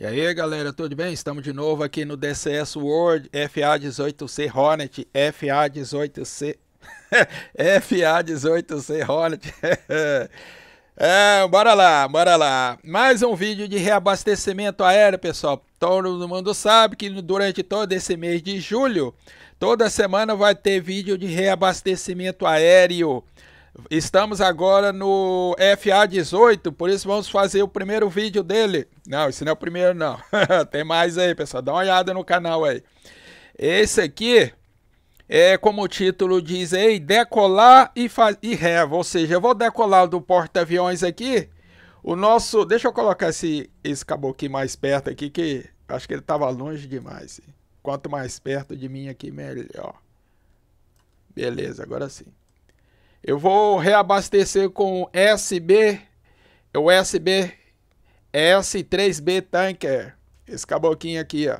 E aí galera, tudo bem? Estamos de novo aqui no DCS World FA18C Hornet FA18C FA18C Hornet é, bora lá, bora lá mais um vídeo de reabastecimento aéreo pessoal, todo mundo sabe que durante todo esse mês de julho toda semana vai ter vídeo de reabastecimento aéreo Estamos agora no FA18, por isso vamos fazer o primeiro vídeo dele. Não, esse não é o primeiro, não. Tem mais aí, pessoal. Dá uma olhada no canal aí. Esse aqui é como o título diz aí, decolar e, e reva. Ou seja, eu vou decolar do porta-aviões aqui. O nosso... Deixa eu colocar esse, esse caboclo mais perto aqui, que acho que ele estava longe demais. Quanto mais perto de mim aqui, melhor. Beleza, agora sim. Eu vou reabastecer com SB, o SB S3B Tanker. Esse caboquinho aqui, ó.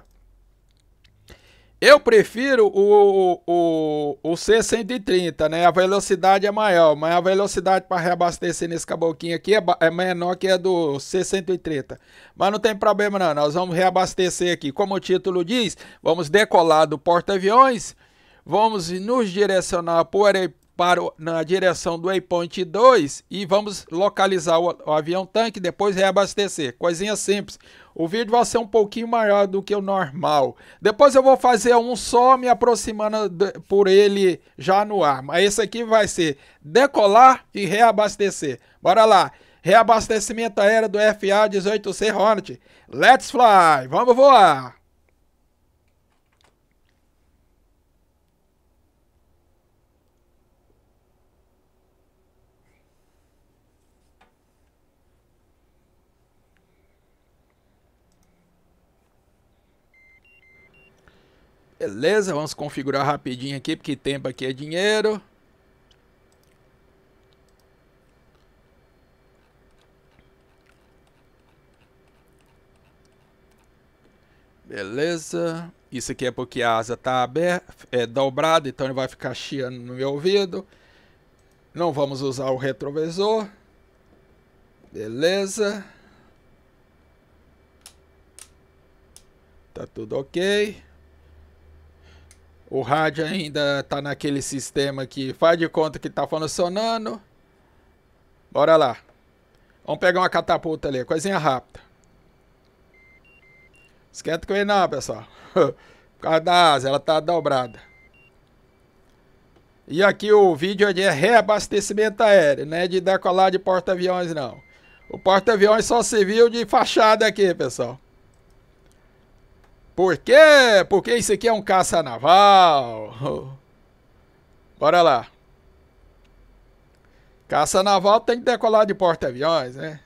Eu prefiro o, o, o C130, né? A velocidade é maior, mas a velocidade para reabastecer nesse caboquinho aqui é, é menor que a do C130. Mas não tem problema não, nós vamos reabastecer aqui. Como o título diz, vamos decolar do porta-aviões, vamos nos direcionar para o para na direção do Waypoint 2 e vamos localizar o, o avião tanque, depois reabastecer. Coisinha simples. O vídeo vai ser um pouquinho maior do que o normal. Depois eu vou fazer um só me aproximando de, por ele já no ar. Mas esse aqui vai ser decolar e reabastecer. Bora lá. Reabastecimento aéreo do FA-18C Hornet. Let's fly. Vamos voar. Beleza, vamos configurar rapidinho aqui, porque tempo aqui é dinheiro. Beleza. Isso aqui é porque a asa está aberta, é dobrada, então ele vai ficar chiando no meu ouvido. Não vamos usar o retrovisor. Beleza. Tá tudo ok. O rádio ainda tá naquele sistema que faz de conta que tá funcionando. Bora lá. Vamos pegar uma catapulta ali, coisinha rápida. Esquenta com ele não, pessoal. Por causa da asa, ela tá dobrada. E aqui o vídeo é de reabastecimento aéreo, não é de decolar de porta-aviões não. O porta-aviões só serviu de fachada aqui, pessoal. Por quê? Porque isso aqui é um caça naval. Bora lá. Caça naval tem que decolar de porta-aviões, né?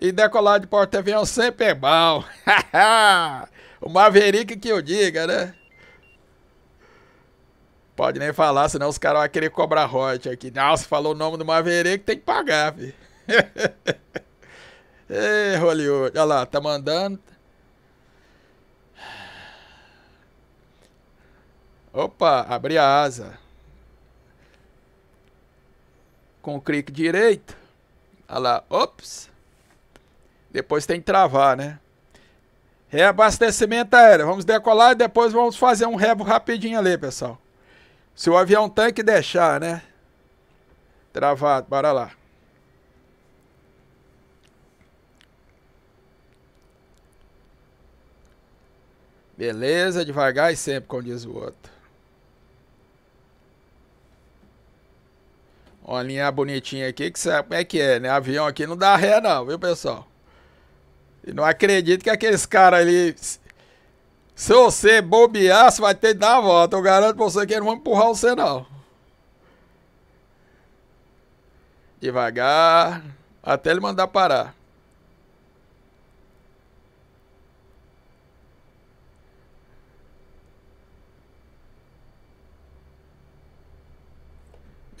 E decolar de porta-avião sempre é bom. o Maverick que eu diga, né? Pode nem falar, senão os caras vão querer cobrar rote aqui. Não, se falou o nome do Maverick, tem que pagar, filho. Ei, Hollywood. Olha lá, tá mandando. Opa, abri a asa. Com o clique direito. Olha lá, ops. Depois tem que travar, né? Reabastecimento aéreo. Vamos decolar e depois vamos fazer um revo rapidinho ali, pessoal. Se o avião tanque deixar, né? Travado, bora lá. Beleza, devagar e sempre, como diz o outro. Uma linha bonitinha aqui, que sabe como é que é, né? Avião aqui não dá ré não, viu, pessoal? E não acredito que aqueles caras ali... Se você bobear, você vai ter que dar a volta. Eu garanto pra você que eles vão empurrar você não. Devagar, até ele mandar parar.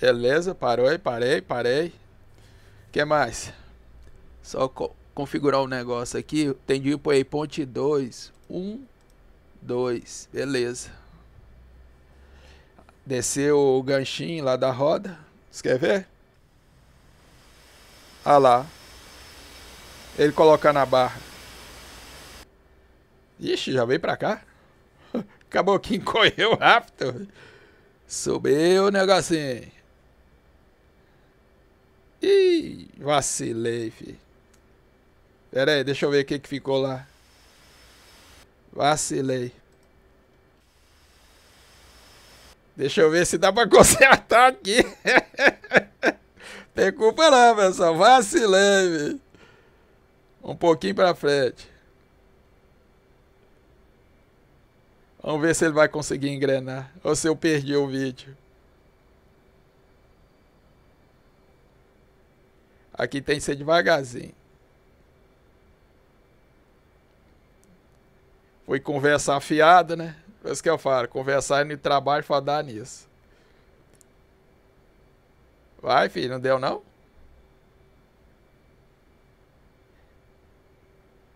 Beleza, parou, parei, parei. O que mais? Só co configurar o um negócio aqui. Tem de Entendi o ponte 2. 1, 2. Beleza. Desceu o ganchinho lá da roda. Você quer ver? Ah lá. Ele coloca na barra. Ixi, já veio pra cá. Acabou que correu rápido. Subiu o negocinho. Ih, vacilei, filho. Pera aí, deixa eu ver o que, que ficou lá. Vacilei. Deixa eu ver se dá pra consertar aqui. Tem culpa não, pessoal. Vacilei, velho. Um pouquinho pra frente. Vamos ver se ele vai conseguir engrenar. Ou se eu perdi o vídeo. Aqui tem que ser devagarzinho. Foi conversar fiado, né? É isso que eu falo. Conversar no trabalho pra dar nisso. Vai, filho. Não deu, não?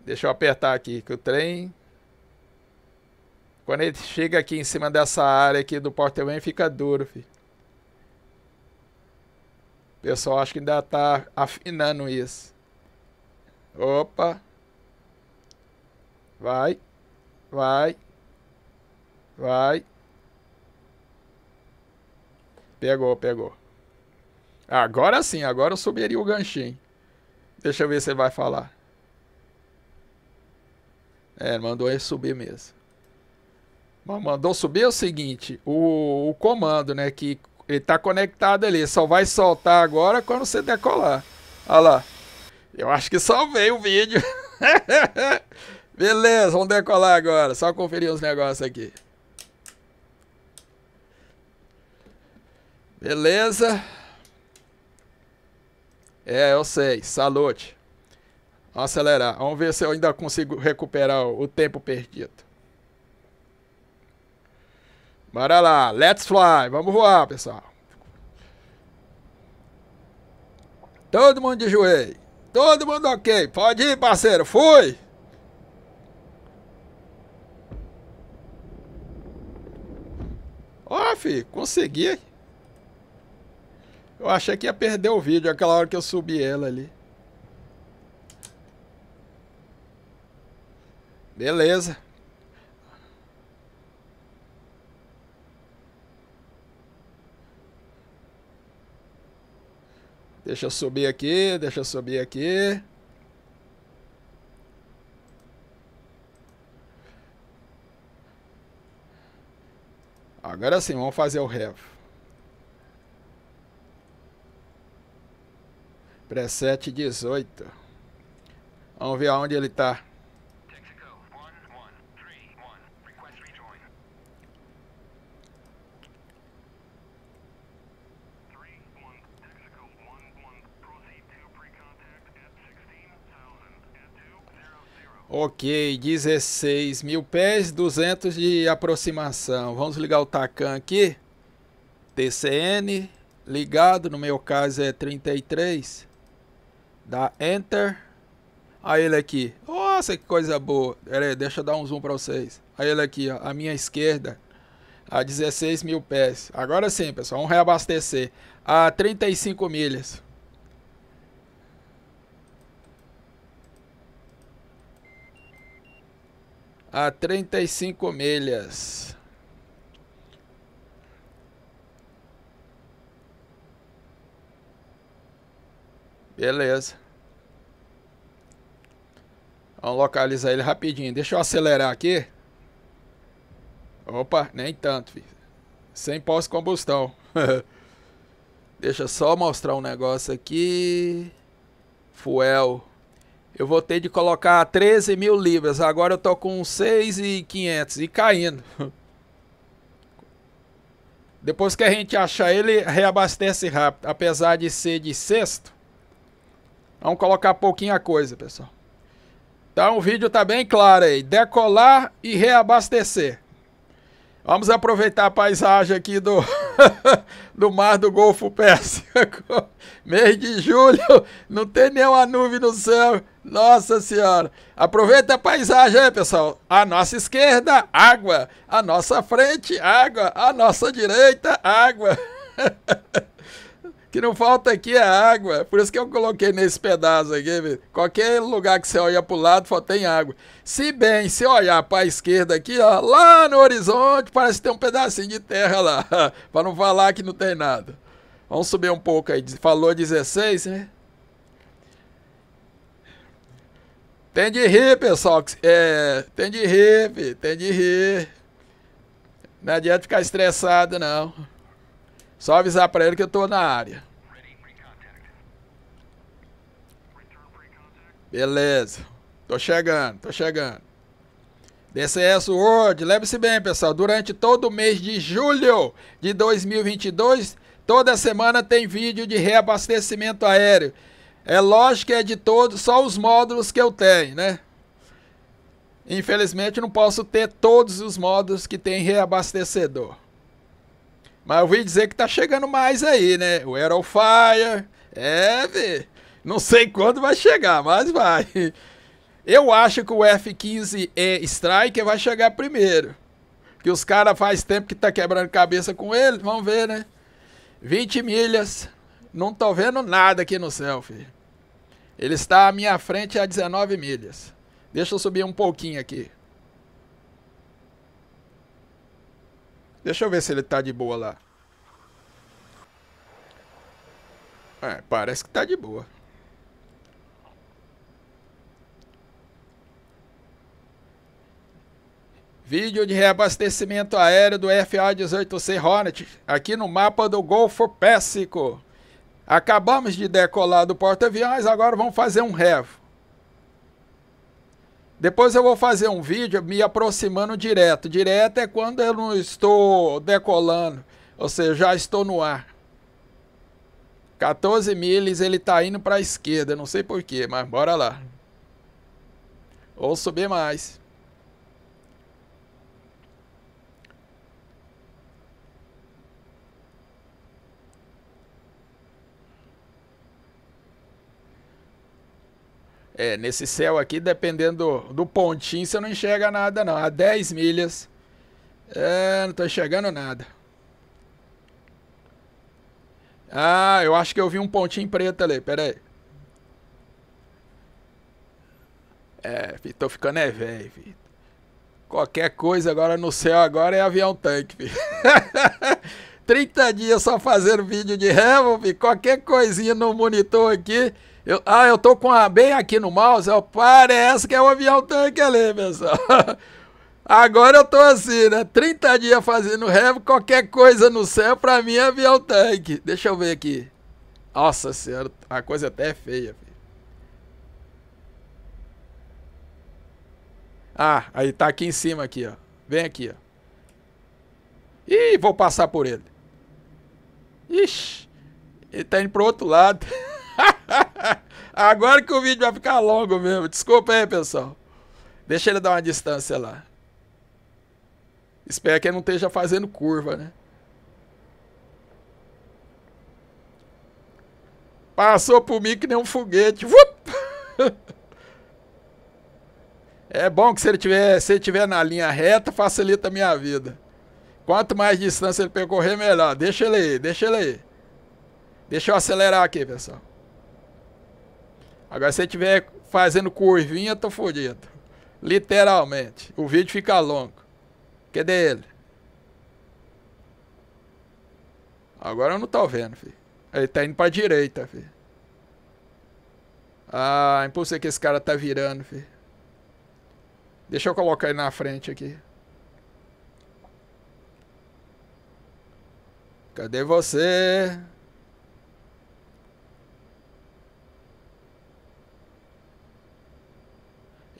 Deixa eu apertar aqui, que o trem... Quando ele chega aqui em cima dessa área aqui do porta fica duro, filho pessoal acho que ainda está afinando isso. Opa. Vai. Vai. Vai. Pegou, pegou. Agora sim, agora eu subiria o ganchinho. Deixa eu ver se ele vai falar. É, mandou ele subir mesmo. Mandou subir é o seguinte, o, o comando, né, que ele está conectado ali. Só vai soltar agora quando você decolar. Olha lá. Eu acho que veio o vídeo. Beleza, vamos decolar agora. Só conferir os negócios aqui. Beleza. É, eu sei. Salute. Vamos acelerar. Vamos ver se eu ainda consigo recuperar o tempo perdido. Bora lá, let's fly, vamos voar, pessoal. Todo mundo de joelho. Todo mundo ok. Pode ir, parceiro. Fui! Ó, oh, consegui. Eu achei que ia perder o vídeo aquela hora que eu subi ela ali. Beleza. Deixa eu subir aqui, deixa eu subir aqui. Agora sim, vamos fazer o revo. Preset 18. Vamos ver aonde ele está. Ok, 16 mil pés, 200 de aproximação. Vamos ligar o Tacan aqui. TCN ligado, no meu caso é 33. Dá Enter. Aí ele aqui. Nossa, que coisa boa. Aí, deixa eu dar um zoom para vocês. Aí ele aqui, ó, a minha esquerda, a 16 mil pés. Agora sim, pessoal, vamos reabastecer. A 35 milhas. a 35 milhas. Beleza. Vamos localizar ele rapidinho. Deixa eu acelerar aqui. Opa, nem tanto, filho. Sem pós-combustão. Deixa eu só mostrar um negócio aqui. Fuel. Eu vou ter de colocar 13 mil libras. Agora eu tô com 6,500 e caindo. Depois que a gente achar ele, reabastece rápido. Apesar de ser de sexto. Vamos colocar pouquinha coisa, pessoal. Então o vídeo tá bem claro aí. Decolar e reabastecer. Vamos aproveitar a paisagem aqui do, do mar do Golfo Pérsico. Mês de julho, não tem nenhuma nuvem no céu. Nossa Senhora! Aproveita a paisagem pessoal. A nossa esquerda, água. A nossa frente, água. A nossa direita, água. que não falta aqui é água. Por isso que eu coloquei nesse pedaço aqui. Qualquer lugar que você olha para o lado, só tem água. Se bem, se olhar para a esquerda aqui, ó, lá no horizonte, parece que tem um pedacinho de terra lá. para não falar que não tem nada. Vamos subir um pouco aí. Falou 16, né? Tem de rir, pessoal. É, tem de rir, filho. tem de rir. Não adianta ficar estressado, não. Só avisar pra ele que eu tô na área. Beleza. Tô chegando, tô chegando. DCS World, lembre-se bem, pessoal. Durante todo o mês de julho de 2022, toda semana tem vídeo de reabastecimento aéreo. É lógico que é de todos, só os módulos que eu tenho, né? Infelizmente não posso ter todos os módulos que tem reabastecedor. Mas eu ouvi dizer que tá chegando mais aí, né? O Aerofire. É, vê. Não sei quando vai chegar, mas vai. Eu acho que o F-15E Striker vai chegar primeiro. Que os caras faz tempo que tá quebrando cabeça com ele. Vamos ver, né? 20 milhas. Não tô vendo nada aqui no selfie. Ele está à minha frente a 19 milhas. Deixa eu subir um pouquinho aqui. Deixa eu ver se ele tá de boa lá. É, parece que tá de boa. Vídeo de reabastecimento aéreo do FA-18C Hornet aqui no mapa do Golfo Péssico. Acabamos de decolar do porta-aviões, agora vamos fazer um revo. Depois eu vou fazer um vídeo me aproximando direto. Direto é quando eu não estou decolando, ou seja, já estou no ar. 14 milhas ele está indo para a esquerda, não sei porquê, mas bora lá. Ou subir mais. É, nesse céu aqui, dependendo do, do pontinho, você não enxerga nada não. A 10 milhas, é, não estou enxergando nada. Ah, eu acho que eu vi um pontinho preto ali, pera aí. É, tô ficando é velho, filho. Qualquer coisa agora no céu agora é avião tanque, filho. 30 dias só fazendo vídeo de Hamilton, qualquer coisinha no monitor aqui eu, ah, eu tô com a bem aqui no mouse. Eu, parece que é o um avião tanque ali, pessoal. Agora eu tô assim, né? 30 dias fazendo heavy, qualquer coisa no céu, pra mim é avião tanque. Deixa eu ver aqui. Nossa senhora, a coisa até é feia. Filho. Ah, aí tá aqui em cima aqui, ó. Vem aqui, ó. Ih, vou passar por ele. Ixi, ele tá indo pro outro lado. Agora que o vídeo vai ficar longo mesmo. Desculpa aí, pessoal. Deixa ele dar uma distância lá. Espero que ele não esteja fazendo curva, né? Passou por mim que nem um foguete. é bom que se ele tiver, se ele tiver na linha reta, facilita a minha vida. Quanto mais distância ele percorrer, melhor. Deixa ele aí, deixa ele aí. Deixa eu acelerar aqui, pessoal. Agora, se estiver fazendo curvinha, tô fodido. Literalmente. O vídeo fica longo. Cadê ele? Agora eu não tô vendo, filho. Ele tá indo pra direita, filho. Ah, é impulso que esse cara tá virando, filho. Deixa eu colocar ele na frente aqui. Cadê você?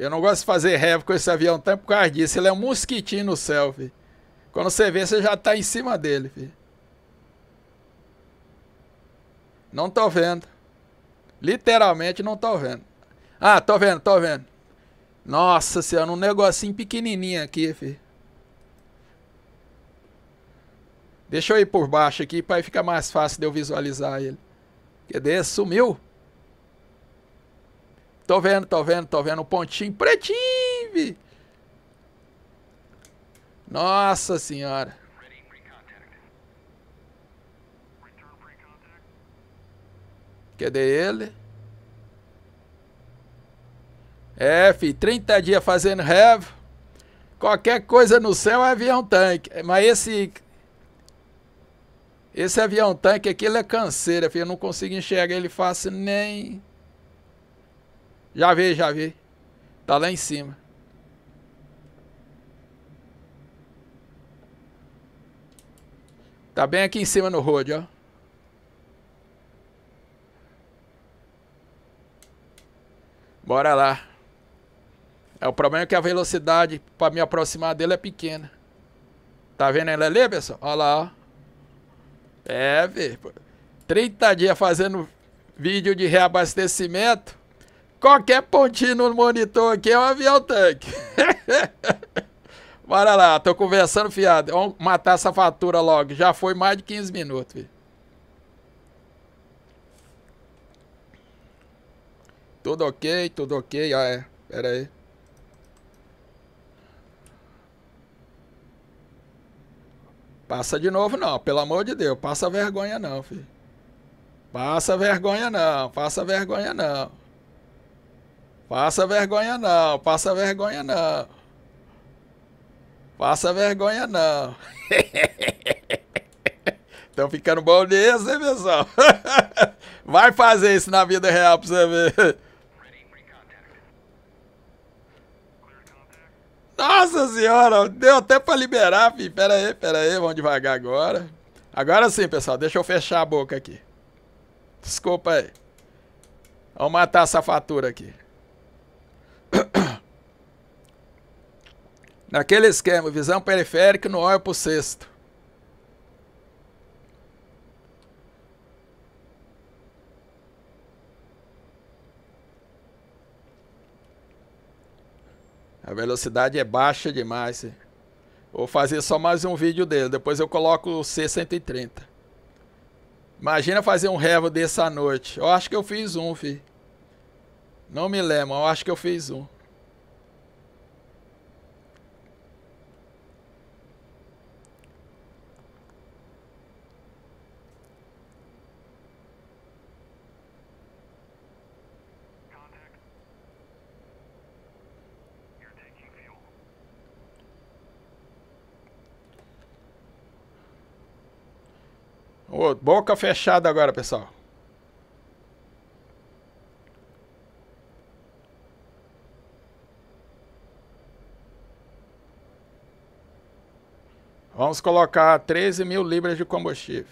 Eu não gosto de fazer rev com esse avião tanto tá por causa disso. Ele é um mosquitinho no céu, filho. Quando você vê, você já tá em cima dele, filho. Não tô vendo. Literalmente não tô vendo. Ah, tô vendo, tô vendo. Nossa senhora, um negocinho pequenininho aqui, fi. Deixa eu ir por baixo aqui para ficar mais fácil de eu visualizar ele. Quer daí sumiu. Tô vendo, tô vendo, tô vendo um pontinho pretinho. Vi. Nossa senhora. Cadê ele? É, fi, 30 dias fazendo rev. Qualquer coisa no céu é avião tanque. Mas esse esse avião tanque aqui ele é canseira, fi. Eu não consigo enxergar ele fácil nem já vi, já vi. Tá lá em cima. Tá bem aqui em cima no road, ó. Bora lá. É, o problema é que a velocidade para me aproximar dele é pequena. Tá vendo ele ali, pessoal? Olha lá, ó. É, velho. 30 dias fazendo vídeo de reabastecimento. Qualquer pontinho no monitor aqui é um avião tanque. Bora lá, tô conversando, fiado. Vamos matar essa fatura logo. Já foi mais de 15 minutos, filho. Tudo ok, tudo ok. Ah, é. Pera aí. Passa de novo não, pelo amor de Deus. Passa vergonha não, filho. Passa vergonha não, passa vergonha não. Passa vergonha não, passa vergonha não. Passa vergonha não. Estão ficando bom nisso, hein, pessoal? Vai fazer isso na vida real pra você ver. Nossa senhora, deu até pra liberar, filho. Pera aí, pera aí, vamos devagar agora. Agora sim, pessoal, deixa eu fechar a boca aqui. Desculpa aí. Vamos matar essa fatura aqui. Naquele esquema, visão periférica no olho para o sexto. A velocidade é baixa demais. Vou fazer só mais um vídeo dele, depois eu coloco o C130. Imagina fazer um revo dessa noite. Eu acho que eu fiz um, fi. Não me lembro, eu acho que eu fiz um. boca fechada agora, pessoal. Vamos colocar 13 mil libras de combustível.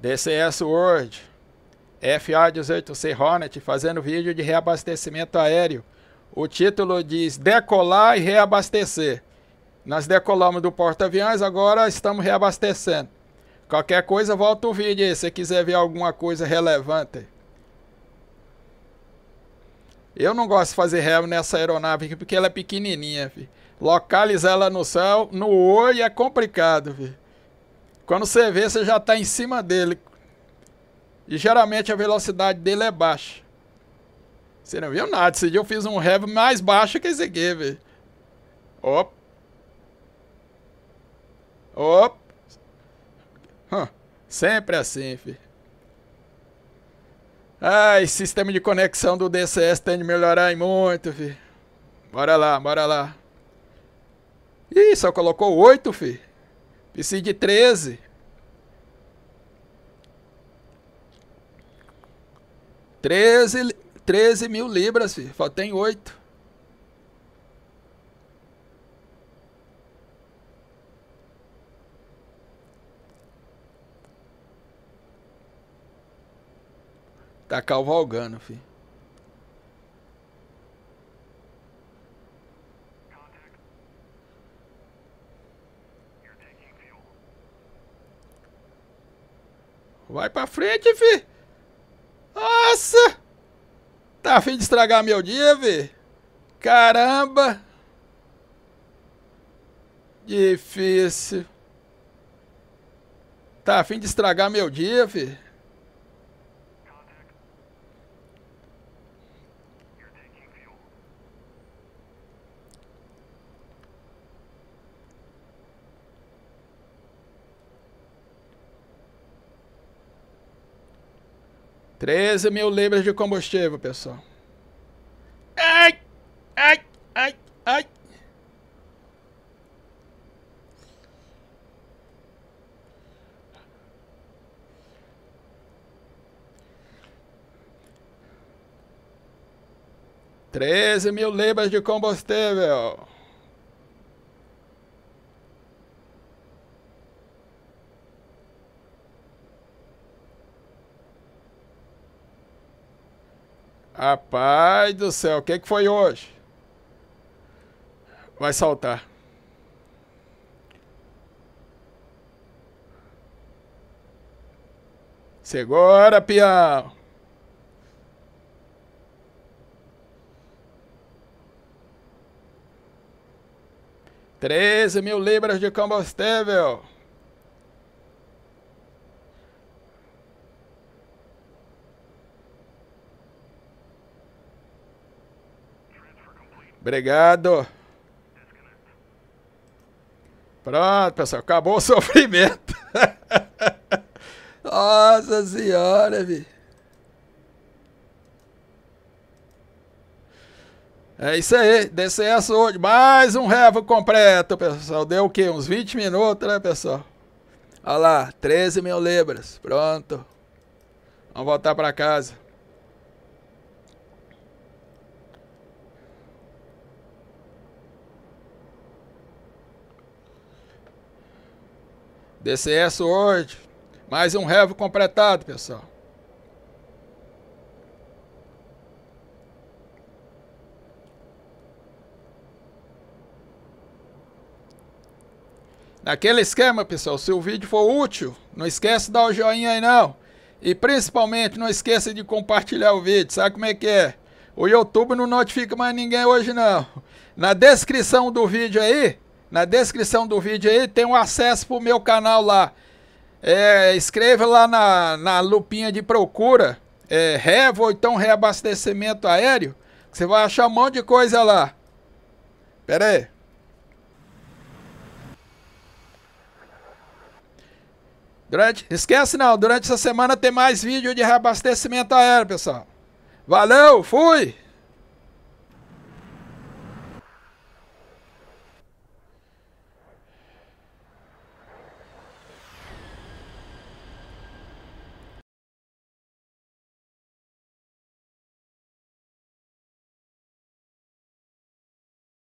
DCS Word. FA-18C Hornet fazendo vídeo de reabastecimento aéreo. O título diz Decolar e Reabastecer. Nós decolamos do porta-aviões, agora estamos reabastecendo. Qualquer coisa, volta o vídeo aí, se quiser ver alguma coisa relevante. Eu não gosto de fazer réu nessa aeronave aqui, porque ela é pequenininha, filho. Localizar ela no céu, no olho, é complicado, Quando você vê, você já está em cima dele. E geralmente a velocidade dele é baixa. Você não viu nada. Esse dia eu fiz um rev mais baixo que esse aqui, velho. Op. Op. Sempre assim, filho. Ai, sistema de conexão do DCS tem de melhorar em muito, filho. Bora lá, bora lá. Ih, só colocou 8, filho. Preciso de 13. 13, 13 mil libras, filho. Falta tem 8. Tá cavalgando, filho. Vai pra frente, fi. Nossa! Tá afim de estragar meu dia, vê? Caramba! Difícil. Tá afim de estragar meu dia, vê? 13 mil libras de combustível, pessoal. Ai, ai, ai, ai. Treze mil libras de combustível. Rapaz do céu, o que, é que foi hoje? Vai saltar. Segura, peão. Treze mil libras de combustível. Obrigado. Pronto, pessoal. Acabou o sofrimento. Nossa senhora, vi. É isso aí, DCS hoje, mais um revo completo, pessoal. Deu o quê? Uns 20 minutos, né, pessoal? Olha lá, 13 mil libras, pronto. Vamos voltar para casa. DCS hoje, Mais um revo completado, pessoal. Naquele esquema, pessoal, se o vídeo for útil, não esquece de dar o joinha aí não. E principalmente não esqueça de compartilhar o vídeo, sabe como é que é? O YouTube não notifica mais ninguém hoje não. Na descrição do vídeo aí, na descrição do vídeo aí, tem um acesso pro meu canal lá. É, escreva lá na, na lupinha de procura, é, ou então reabastecimento aéreo, que você vai achar um monte de coisa lá. Pera aí. Durante, esquece não, durante essa semana tem mais vídeo de reabastecimento aéreo, pessoal. Valeu, fui!